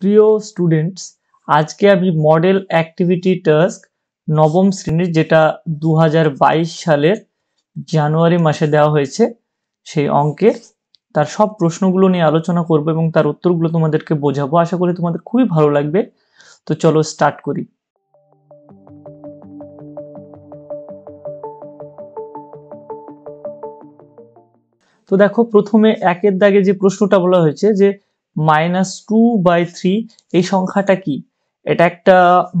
প্রিয় স্টুডেন্টস আজকে আমি মডেল অ্যাক্টিভিটি টাস্ক নবম শ্রেণীর যেটা দু সালের জানুয়ারি মাসে দেওয়া হয়েছে সেই অঙ্কের তার সব প্রশ্নগুলো নিয়ে আলোচনা করব এবং তার উত্তরগুলো তোমাদেরকে বোঝাবো আশা করি তোমাদের খুবই ভালো লাগবে তো চলো স্টার্ট করি তো দেখো প্রথমে একের দাগে যে প্রশ্নটা বলা হয়েছে যে মাইনাস টু বাই থ্রি এই সংখ্যাটা কি এটা একটা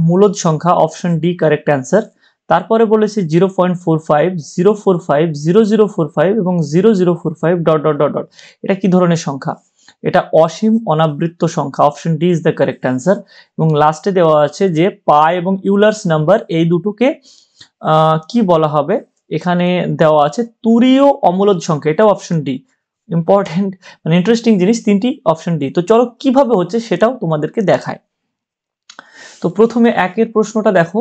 মূলদ সংখ্যা অপশন ডি কারেক্ট অ্যান্সার তারপরে বলেছে zero point four five zero four five zero zero four five এবং zero zero four five dot dot dot dot এটা কী ধরনের সংখ্যা এটা অসীম অনাবৃত্ত সংখ্যা option D is the correct answer এবং লাস্টে দেওয়া আছে যে পা এবং ইউলার্স নাম্বার এই দুটোকে কি বলা হবে এখানে দেওয়া আছে তুরীয় অমূলদ সংখ্যা এটা অপশন ডি ইম্পর্টেন্ট মানে ইন্টারেস্টিং জিনিস তিনটি অপশন ডি তো চলো কিভাবে হচ্ছে সেটাও তোমাদেরকে দেখায় তো প্রথমে একের প্রশ্নটা দেখো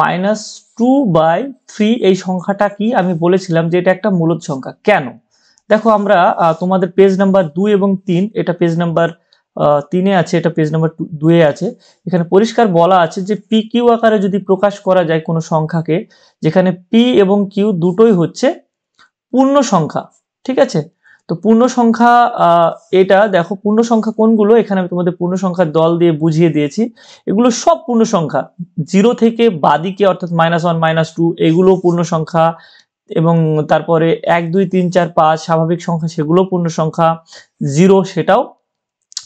মাইনাস টু বাই থ্রি এই সংখ্যাটা কি আমি বলেছিলাম যে এটা একটা মূলত সংখ্যা কেন দেখো আমরা তোমাদের পেজ নাম্বার দুই এবং তিন এটা পেজ নাম্বার তিনে আছে এটা পেজ নাম্বার দুয়ে আছে এখানে পরিষ্কার বলা আছে যে পি কিউ আকারে যদি প্রকাশ করা যায় কোনো সংখ্যাকে যেখানে পি এবং কিউ দুটোই হচ্ছে পূর্ণ সংখ্যা ঠিক আছে তো পূর্ণ সংখ্যা এটা দেখো পূর্ণ সংখ্যা কোনগুলো এখানে আমি তোমাদের পূর্ণ সংখ্যার দল দিয়ে বুঝিয়ে দিয়েছি এগুলো সব পূর্ণ সংখ্যা জিরো থেকে বাদিকে অর্থাৎ মাইনাস ওয়ান মাইনাস টু এগুলো পূর্ণ সংখ্যা এবং তারপরে এক দুই তিন চার পাঁচ স্বাভাবিক সংখ্যা সেগুলো পূর্ণ সংখ্যা জিরো সেটাও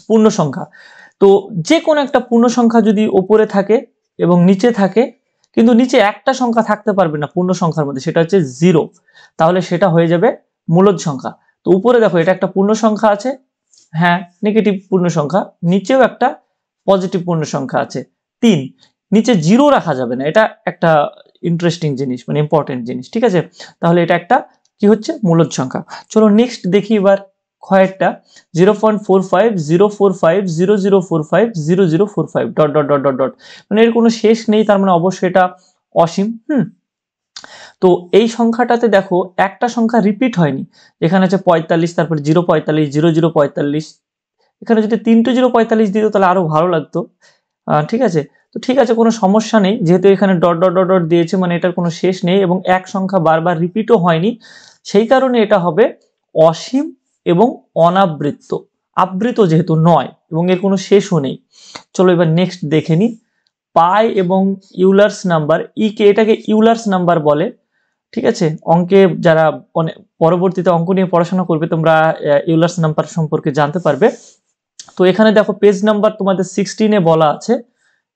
পূর্ণ সংখ্যা তো যে কোনো একটা পূর্ণ সংখ্যা যদি ওপরে থাকে এবং নিচে থাকে কিন্তু নিচে একটা সংখ্যা থাকতে পারবে না পূর্ণ সংখ্যার মধ্যে সেটা হচ্ছে জিরো তাহলে সেটা হয়ে যাবে মূলদ সংখ্যা তো উপরে দেখো এটা একটা পূর্ণ সংখ্যা আছে হ্যাঁ নেগেটিভ পূর্ণ সংখ্যা নিচেও একটা পজিটিভ পূর্ণ সংখ্যা আছে তিন নিচে জিরো রাখা যাবে না এটা একটা ইন্টারেস্টিং জিনিস মানে ইম্পর্টেন্ট জিনিস ঠিক আছে তাহলে এটা একটা কি হচ্ছে মূলদ সংখ্যা চলো নেক্সট দেখি এবার খয়েরটা zero point four five zero four five zero zero four five zero zero four five dot dot dot dot dot মানে এর কোনো শেষ নেই তার মানে অবশ্যই এটা অসীম হুম তো এই সংখ্যাটাতে দেখো একটা সংখ্যা রিপিট হয়নি এখানে আছে পঁয়তাল্লিশ তারপর জিরো পঁয়তাল্লিশ জিরো জিরো পঁয়তাল্লিশ এখানে যদি তিনটে জিরো পঁয়তাল্লিশ দিত তাহলে আরও ভালো লাগতো ঠিক আছে তো ঠিক আছে কোনো সমস্যা নেই যেহেতু এখানে ডট ডট ডট ডট দিয়েছে মানে এটার কোনো শেষ নেই এবং এক সংখ্যা বারবার রিপিটও হয়নি সেই কারণে এটা হবে অসীম এবং অনাবৃত্ত আবৃত যেহেতু নয় এবং এর কোনো শেষও নেই চলো এবার নেক্সট দেখে নিই পাই এবং ইউলার্স নাম্বার ইকে e এটাকে ইউলার্স নাম্বার বলে ঠিক আছে অঙ্কে যারা পরবর্তীতে অঙ্ক নিয়ে পড়াশোনা করবে তোমরা ইউলার্স নাম্বার সম্পর্কে জানতে পারবে তো এখানে দেখো পেজ নাম্বার তোমাদের সিক্সটিনে বলা আছে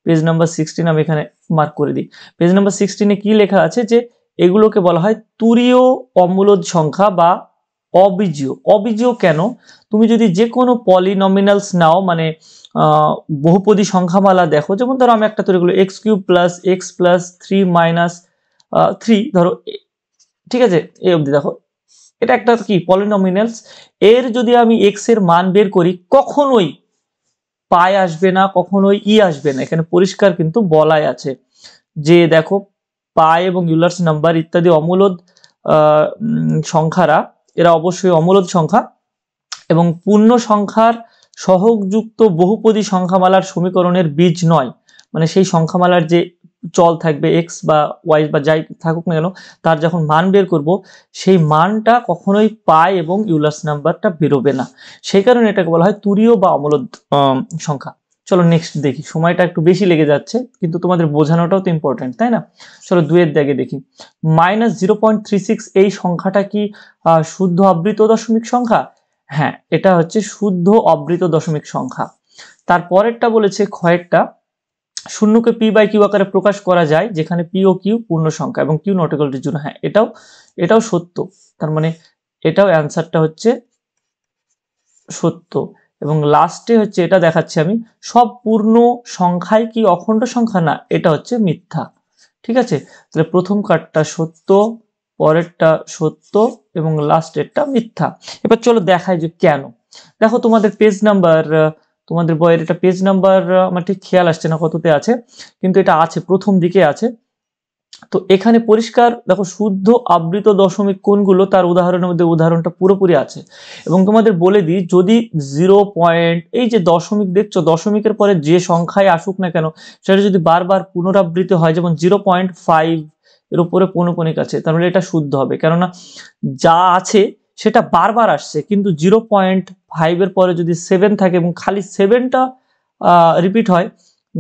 পেজ নাম্বার সিক্সটিন আমি এখানে মার্ক করে দিই পেজ নাম্বার সিক্সটিনে কি লেখা আছে যে এগুলোকে বলা হয় তুরীয় অমূলদ সংখ্যা বা অবিজীয় অবিজীয় কেন তুমি যদি যে কোনো পলিনমিনালস নাও মানে বহুপদী সংখ্যামালা দেখো যেমন ধরো আমি একটা তৈরি করলো X cube plus X plus three minus three ধরো ঠিক আছে এই অবধি দেখো এটা একটা কি পলিনমিনালস এর যদি আমি এক্স এর মান বের করি কখনোই পাই আসবে না কখনোই ই আসবে না এখানে পরিষ্কার কিন্তু বলাই আছে যে দেখো পাই এবং ইউলার্স নাম্বার ইত্যাদি অমূলদ সংখ্যারা এরা অবশ্যই অমূলদ সংখ্যা এবং পূর্ণ সংখ্যার সহযুক্ত বহুপদী সংখ্যামালার সমীকরণের বীজ নয় মানে সেই সংখ্যামালার যে চল থাকবে এক্স বা ওয়াই বা যাই থাকুক না কেন তার যখন মান বের করব সেই মানটা কখনোই পায় এবং ইউলার্স নাম্বারটা বেরোবে না সেই কারণে এটাকে বলা হয় তুরীয় বা অমলদ সংখ্যা চলো নেক্সট দেখি সময়টা একটু বেশি লেগে যাচ্ছে কিন্তু তোমাদের বোঝানোটাও তো ইম্পর্টেন্ট তাই না চলো দুয়ের দাগে দেখি minus zero point three six এই সংখ্যাটা কি শুদ্ধ আবৃত দশমিক সংখ্যা হ্যাঁ এটা হচ্ছে শুদ্ধ অবৃত দশমিক সংখ্যা তার পরেরটা বলেছে ক্ষয়েরটা শূন্যকে পি বাই কিউ আকারে প্রকাশ করা যায় যেখানে পি ও কিউ পূর্ণ সংখ্যা এবং কিউ নট জন্য হ্যাঁ এটাও এটাও সত্য তার মানে এটাও অ্যান্সারটা হচ্ছে সত্য এবং লাস্টে হচ্ছে এটা দেখাচ্ছি আমি সব পূর্ণ সংখ্যায় কি অখণ্ড সংখ্যা না এটা হচ্ছে মিথ্যা ঠিক আছে তাহলে প্রথম কার্ডটা সত্য পরেরটা সত্য এবং লাস্টেরটা মিথ্যা এবার চলো দেখায় যে কেন দেখো তোমাদের পেজ নাম্বার তোমাদের বইয়ের এটা পেজ নাম্বার আমার ঠিক খেয়াল আসছে না কততে আছে কিন্তু এটা আছে প্রথম দিকে আছে তো এখানে পরিষ্কার দেখো শুদ্ধ আবৃত দশমিক কোনগুলো তার উদাহরণের মধ্যে উদাহরণটা পুরোপুরি আছে এবং তোমাদের বলে দিই যদি জিরো পয়েন্ট এই যে দশমিক দেখছো দশমিকের পরে যে সংখ্যায় আসুক না কেন সেটা যদি বারবার পুনরাবৃত্তি হয় যেমন জিরো পয়েন্ট ফাইভ এর উপরে পৌনপণিক আছে তাহলে এটা শুদ্ধ হবে কেননা যা আছে সেটা বারবার আসছে কিন্তু জিরো পয়েন্ট ফাইভের পরে যদি সেভেন থাকে এবং খালি সেভেনটা রিপিট হয়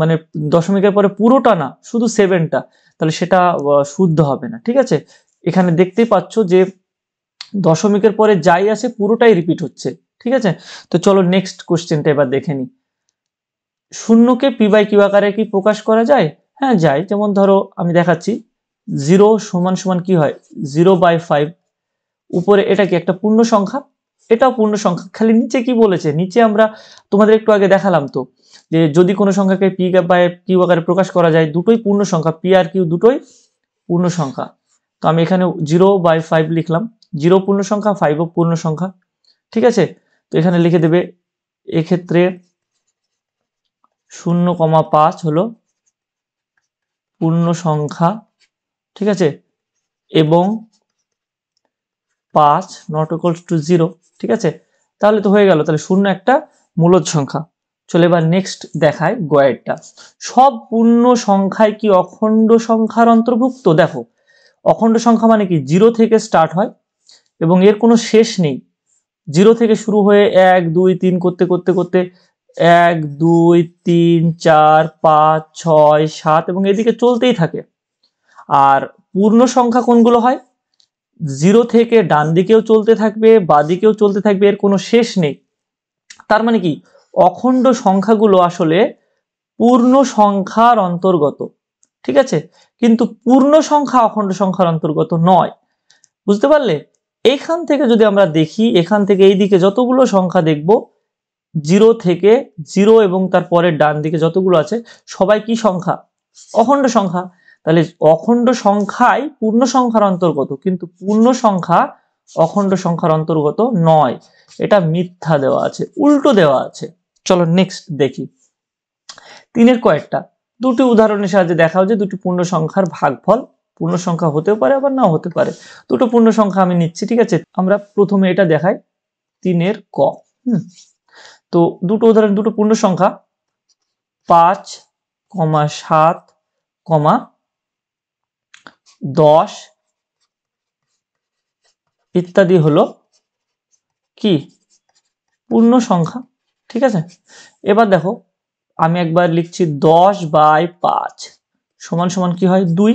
মানে দশমিকের পরে পুরোটা না শুধু সেভেনটা তাহলে সেটা শুদ্ধ হবে না ঠিক আছে এখানে দেখতেই পাচ্ছ যে দশমিকের পরে যাই আসে পুরোটাই রিপিট হচ্ছে ঠিক আছে তো চলো নেক্সট কোশ্চেনটা এবার দেখে নিই শূন্যকে পি বাই কিউ আকারে কি প্রকাশ করা যায় হ্যাঁ যায় যেমন ধরো আমি দেখাচ্ছি জিরো সমান সমান কি হয় জিরো বাই ফাইভ উপরে এটা কি একটা পূর্ণ সংখ্যা এটাও পূর্ণ সংখ্যা খালি নিচে কি বলেছে নিচে আমরা তোমাদের একটু আগে দেখালাম তো যে যদি কোনো সংখ্যাকে পি বা কিউ আকারে প্রকাশ করা যায় দুটোই পূর্ণ সংখ্যা পি আর কিউ দুটোই পূর্ণ সংখ্যা তো আমি এখানে জিরো বাই ফাইভ লিখলাম জিরো পূর্ণ সংখ্যা ফাইভও পূর্ণ সংখ্যা ঠিক আছে তো এখানে লিখে দেবে এক্ষেত্রে শূন্য কমা পাঁচ হলো পূর্ণ সংখ্যা ঠিক আছে এবং পাঁচ নট ইকলস টু জিরো ঠিক আছে তাহলে তো হয়ে গেল তাহলে শূন্য একটা মূল সংখ্যা চলে এবার নেক্সট দেখায় গয়েরটা সব পূর্ণ সংখ্যায় কি অখণ্ড সংখ্যার অন্তর্ভুক্ত দেখো অখণ্ড সংখ্যা মানে কি জিরো থেকে স্টার্ট হয় এবং এর কোনো শেষ নেই জিরো থেকে শুরু হয়ে এক দুই তিন করতে করতে করতে এক দুই তিন চার পাঁচ ছয় সাত এবং এদিকে চলতেই থাকে আর পূর্ণ সংখ্যা কোনগুলো হয় জিরো থেকে ডান দিকেও চলতে থাকবে বা দিকেও চলতে থাকবে এর কোনো শেষ নেই তার মানে কি অখণ্ড সংখ্যাগুলো আসলে পূর্ণ সংখ্যার অন্তর্গত ঠিক আছে কিন্তু পূর্ণ সংখ্যা অখণ্ড সংখ্যার অন্তর্গত নয় বুঝতে পারলে এখান থেকে যদি আমরা দেখি এখান থেকে এই দিকে যতগুলো সংখ্যা দেখব জিরো থেকে জিরো এবং তারপরের ডান দিকে যতগুলো আছে সবাই কি সংখ্যা অখণ্ড সংখ্যা তাহলে অখণ্ড সংখ্যায় পূর্ণ সংখ্যার অন্তর্গত কিন্তু পূর্ণ সংখ্যা অখণ্ড সংখ্যার অন্তর্গত নয় এটা মিথ্যা দেওয়া আছে উল্টো দেওয়া আছে চলো নেক্সট দেখি তিনের কয়েকটা দুটি উদাহরণের সাহায্যে দেখাও যে দুটি পূর্ণ সংখ্যার ভাগফল পূর্ণ সংখ্যা হতেও পারে আবার নাও হতে পারে দুটো পূর্ণ সংখ্যা আমি নিচ্ছি ঠিক আছে আমরা প্রথমে এটা দেখাই তিনের ক হুম তো দুটো উদাহরণ দুটো পূর্ণ সংখ্যা পাঁচ কমা সাত কমা দশ ইত্যাদি হলো কি পূর্ণ সংখ্যা ঠিক আছে এবার দেখো আমি একবার লিখছি দশ বাই পাঁচ সমান সমান কি হয় দুই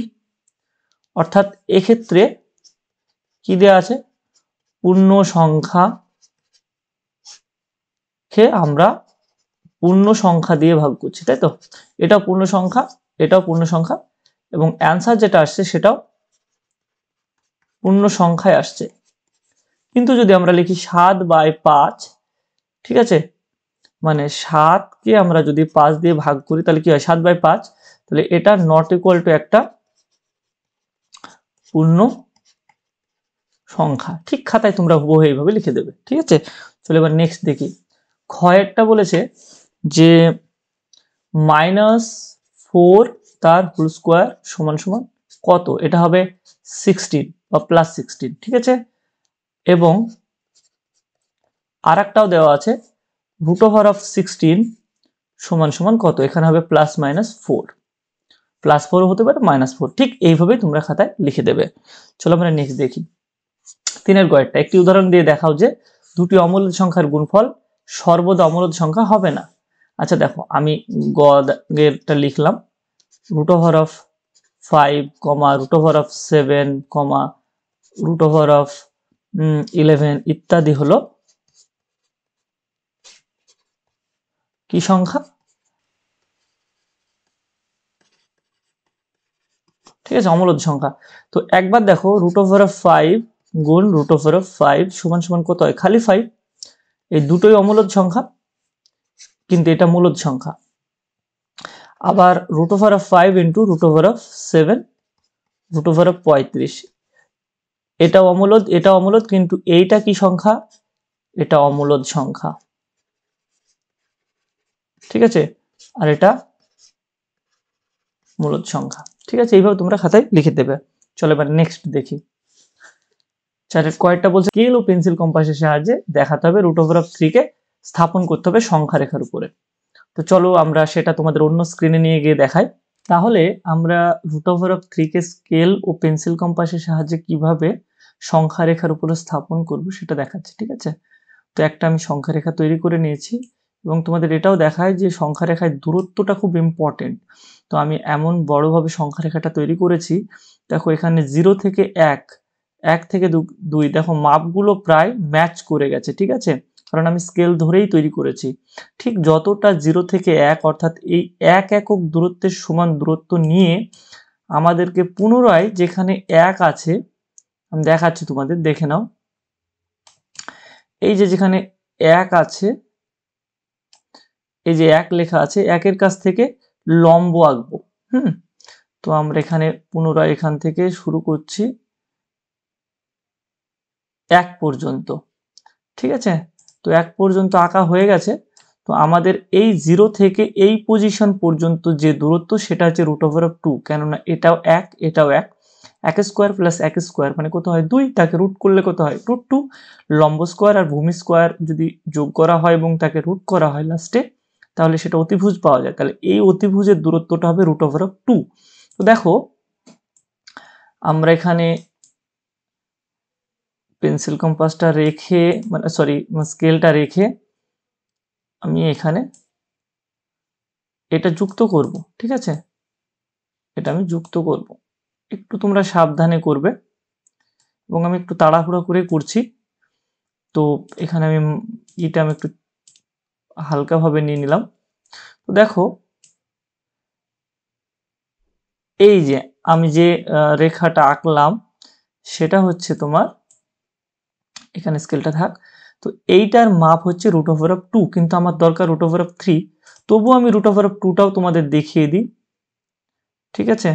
অর্থাৎ এক্ষেত্রে কি দেয়া আছে পূর্ণ সংখ্যা কে আমরা পূর্ণ সংখ্যা দিয়ে ভাগ করছি তাই তো এটা পূর্ণ সংখ্যা এটাও পূর্ণ সংখ্যা এবং অ্যান্সার যেটা আসছে সেটাও পূর্ণ সংখ্যায় আসছে কিন্তু যদি আমরা লিখি সাত বাই পাঁচ ঠিক আছে মানে সাতকে আমরা যদি পাঁচ দিয়ে ভাগ করি তাহলে কি হয় সাত বাই পাঁচ তাহলে এটা নট ইকুয়াল টু একটা পূর্ণ সংখ্যা ঠিক খাতায় তোমরা হুবহু এইভাবে লিখে দেবে ঠিক আছে চলে এবার নেক্সট দেখি ক্ষয়েরটা বলেছে যে মাইনাস ফোর তার হোল স্কোয়ার সমান সমান কত এটা হবে সিক্সটিন বা প্লাস সিক্সটিন ঠিক আছে এবং আর একটাও দেওয়া আছে রুট ওভার অফ সিক্সটিন সমান সমান কত এখানে হবে প্লাস মাইনাস ফোর প্লাস ফোরও হতে পারে মাইনাস ফোর ঠিক এইভাবেই তোমরা খাতায় লিখে দেবে চলো আমরা নেক্সট দেখি তিনের কয়েকটা একটি উদাহরণ দিয়ে দেখাও যে দুটি অমল সংখ্যার গুণফল সর্বদা অমল সংখ্যা হবে না আচ্ছা দেখো আমি গেরটা লিখলাম root over of 5 comma root over of 7 comma root over of 11 mm, ইত্যাদি হলো কি সংখ্যা ঠিক আছে অমলদ সংখ্যা তো একবার দেখো রুট ওভার অফ ফাইভ গুণ রুট ওভার অফ ফাইভ সমান সমান কত হয় খালি ফাইভ এই দুটোই অমূলদ সংখ্যা কিন্তু এটা মূলদ সংখ্যা আবার root over of five into root over of seven root over of পঁয়ত্রিশ এটা অমূলদ এটা অমূলদ কিন্তু এইটা কি সংখ্যা এটা অমূলদ সংখ্যা ঠিক আছে আর এটা মূলদ সংখ্যা ঠিক আছে এইভাবে তোমরা খাতায় লিখে দেবে চলো এবার নেক্সট দেখি চারের কয়েকটা বলছে স্কেল ও পেন্সিল কম্পাসের সাহায্যে দেখাতে হবে রুট ওভার অফ থ্রিকে স্থাপন করতে হবে সংখ্যা রেখার উপরে তো চলো আমরা সেটা তোমাদের অন্য স্ক্রিনে নিয়ে গিয়ে দেখাই তাহলে আমরা রুট ওভার অফ থ্রিকে স্কেল ও পেন্সিল কম্পাসের সাহায্যে কিভাবে সংখ্যা রেখার উপরে স্থাপন করব সেটা দেখাচ্ছি ঠিক আছে তো একটা আমি সংখ্যা রেখা তৈরি করে নিয়েছি এবং তোমাদের এটাও দেখায় যে সংখ্যা রেখায় দূরত্বটা খুব ইম্পর্টেন্ট তো আমি এমন বড়োভাবে সংখ্যা রেখাটা তৈরি করেছি দেখো এখানে জিরো থেকে এক এক থেকে দুই দেখো মাপগুলো প্রায় ম্যাচ করে গেছে ঠিক আছে কারণ আমি স্কেল ধরেই তৈরি করেছি ঠিক যতটা জিরো থেকে এক অর্থাৎ এই এক একক দূরত্বের সমান দূরত্ব নিয়ে আমাদেরকে পুনরায় যেখানে এক আছে আমি দেখাচ্ছি তোমাদের দেখে নাও এই যে যেখানে এক আছে এই যে এক লেখা আছে একের কাছ থেকে লম্ব আঁকবো হুম তো আমরা এখানে পুনরায় এখান থেকে শুরু করছি এক পর্যন্ত ঠিক আছে তো এক পর্যন্ত আঁকা হয়ে গেছে তো আমাদের এই জিরো থেকে এই পজিশন পর্যন্ত যে দূরত্ব সেটা হচ্ছে রুট ওভার অফ টু কেননা এটাও এক এটাও এক এক স্কোয়ার প্লাস এক স্কোয়ার মানে কত হয় দুই তাকে রুট করলে কত হয় রুট টু লম্ব স্কোয়ার আর ভূমি স্কোয়ার যদি যোগ করা হয় এবং তাকে রুট করা হয় লাস্টে তাহলে সেটা অতিভুজ পাওয়া যায় তাহলে এই অতিভুজের দূরত্বটা হবে রুট ওভার অফ টু তো দেখো আমরা এখানে পেন্সিল কম্পাসটা রেখে মানে সরি স্কেলটা মানে রেখে আমি এখানে এটা যুক্ত করব ঠিক আছে এটা আমি যুক্ত করব একটু তোমরা সাবধানে করবে এবং আমি একটু তাড়াহুড়া করে করছি তো এখানে আমি ইটা আমি একটু হালকাভাবে নিয়ে নিলাম তো দেখো এই যে আমি যে রেখাটা আঁকলাম সেটা হচ্ছে তোমার এখানে স্কেলটা থাক তো এইটার মাপ হচ্ছে রুট ওভার অফ টু কিন্তু আমার দরকার রুট ওভার অফ থ্রি তবুও আমি রুট ওভার অফ টুটাও তোমাদের দেখিয়ে দিই ঠিক আছে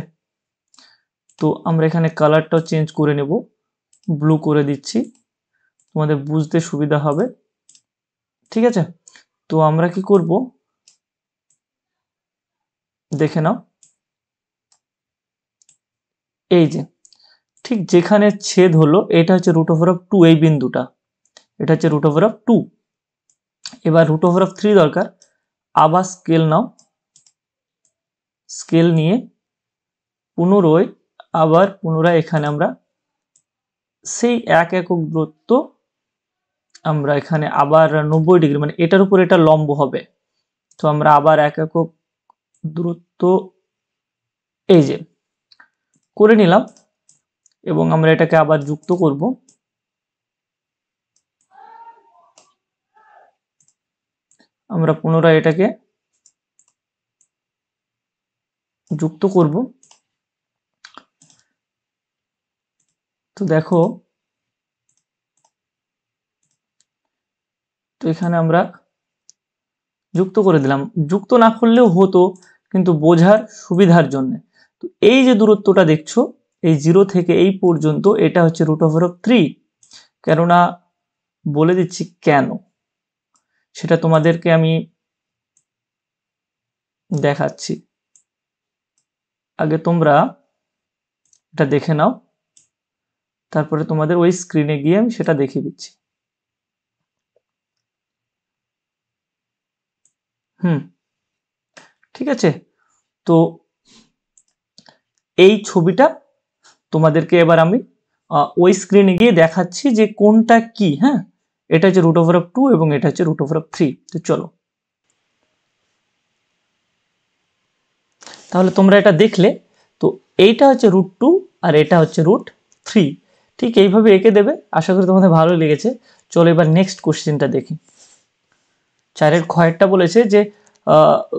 তো আমরা এখানে কালারটাও চেঞ্জ করে নেব ব্লু করে দিচ্ছি তোমাদের বুঝতে সুবিধা হবে ঠিক আছে তো আমরা কি করব দেখে নাও এই যে ঠিক যেখানে ছেদ হলো এটা হচ্ছে রুট ওভার অফ টু এই বিন্দুটা এটা হচ্ছে রুট ওভার অফ টু এবার রুট ওভার অফ থ্রি দরকার আবার স্কেল নাও স্কেল নিয়ে পুনরায় আবার পুনরায় এখানে আমরা সেই এক একক দূরত্ব আমরা এখানে আবার নব্বই ডিগ্রি মানে এটার উপর এটা লম্ব হবে তো আমরা আবার এক একক দূরত্ব এই যে করে নিলাম এবং আমরা এটাকে আবার যুক্ত করব আমরা পুনরায় এটাকে যুক্ত করব তো দেখো তো এখানে আমরা যুক্ত করে দিলাম যুক্ত না করলেও হতো কিন্তু বোঝার সুবিধার জন্য তো এই যে দূরত্বটা দেখছো এই জিরো থেকে এই পর্যন্ত এটা হচ্ছে রুট ওভার অফ থ্রি কেননা বলে দিচ্ছি কেন সেটা তোমাদেরকে আমি দেখাচ্ছি আগে তোমরা এটা দেখে নাও তারপরে তোমাদের ওই স্ক্রিনে গিয়ে আমি সেটা দেখিয়ে দিচ্ছি হুম ঠিক আছে তো এই ছবিটা তোমাদেরকে এবার আমি ওই স্ক্রিনে গিয়ে দেখাচ্ছি যে কোনটা কি হ্যাঁ এটা হচ্ছে রুট ওভার অফ টু এবং এটা হচ্ছে রুট ওভার অফ থ্রি তো চলো তাহলে তোমরা এটা দেখলে তো এইটা হচ্ছে রুট টু আর এটা হচ্ছে রুট থ্রি ঠিক এইভাবে এঁকে দেবে আশা করি তোমাদের ভালো লেগেছে চলো এবার নেক্সট কোশ্চেনটা দেখি চারের খয়েরটা বলেছে যে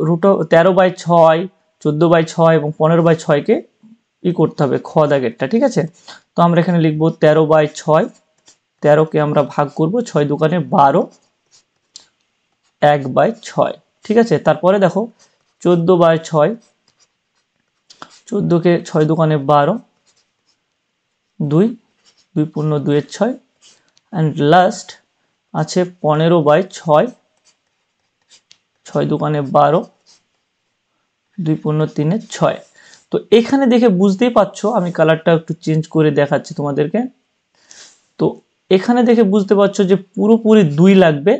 রুট তেরো বাই ছয় চোদ্দো বাই ছয় এবং পনেরো বাই ছয়কে ই করতে হবে খ দাগেরটা ঠিক আছে তো আমরা এখানে লিখবো তেরো বাই ছয় তেরোকে আমরা ভাগ করব ছয় দোকানে বারো এক বাই ছয় ঠিক আছে তারপরে দেখো চোদ্দো বাই ছয় চোদ্দোকে ছয় দোকানে বারো দুই দুই পূর্ণ দুয়ের ছয় অ্যান্ড লাস্ট আছে পনেরো বাই ছয় ছয় দোকানে বারো দুই পূর্ণ তিনের ছয় তো এখানে দেখে বুঝতেই পারছো আমি কালারটা একটু চেঞ্জ করে দেখাচ্ছি তোমাদেরকে তো এখানে দেখে বুঝতে পারছো যে পুরোপুরি দুই লাগবে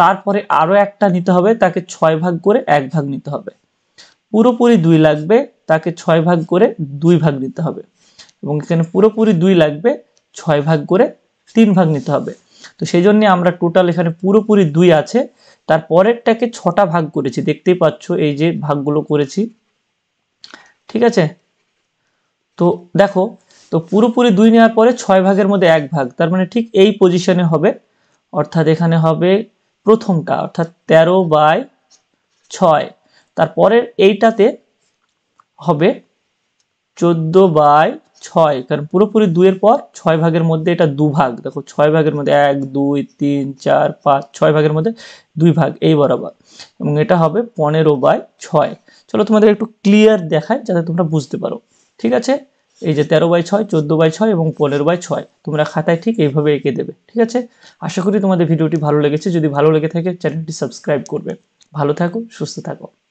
তারপরে আরও একটা নিতে হবে তাকে ছয় ভাগ করে এক ভাগ নিতে হবে পুরোপুরি দুই লাগবে তাকে ছয় ভাগ করে দুই ভাগ নিতে হবে এবং এখানে পুরোপুরি দুই লাগবে ছয় ভাগ করে তিন ভাগ নিতে হবে তো সেই জন্য আমরা টোটাল এখানে পুরোপুরি দুই আছে তার পরেরটাকে ছটা ভাগ করেছি দেখতেই পাচ্ছ এই যে ভাগগুলো করেছি ঠিক আছে তো দেখো তো পুরোপুরি দুই নেওয়ার পরে ছয় ভাগের মধ্যে এক ভাগ তার মানে ঠিক এই পজিশনে হবে অর্থাৎ এখানে হবে প্রথমটা অর্থাৎ ১৩ বাই ছয় তারপরের এইটাতে হবে চোদ্দ বাই ছয় কারণ পুরোপুরি দুয়ের পর ছয় ভাগের মধ্যে এটা দুভাগ দেখো ছয় ভাগের মধ্যে এক দুই তিন চার পাঁচ ছয় ভাগের মধ্যে দুই ভাগ এই বরাবর এবং এটা হবে পনেরো বাই ছয় চলো তোমাদের একটু ক্লিয়ার দেখায় যাতে তোমরা বুঝতে পারো ঠিক আছে এই যে তেরো বাই ছয় চোদ্দো বাই ছয় এবং পনেরো বাই ছয় তোমরা খাতায় ঠিক এইভাবে এঁকে দেবে ঠিক আছে আশা করি তোমাদের ভিডিওটি ভালো লেগেছে যদি ভালো লেগে থাকে চ্যানেলটি সাবস্ক্রাইব করবে ভালো থাকো সুস্থ থাকো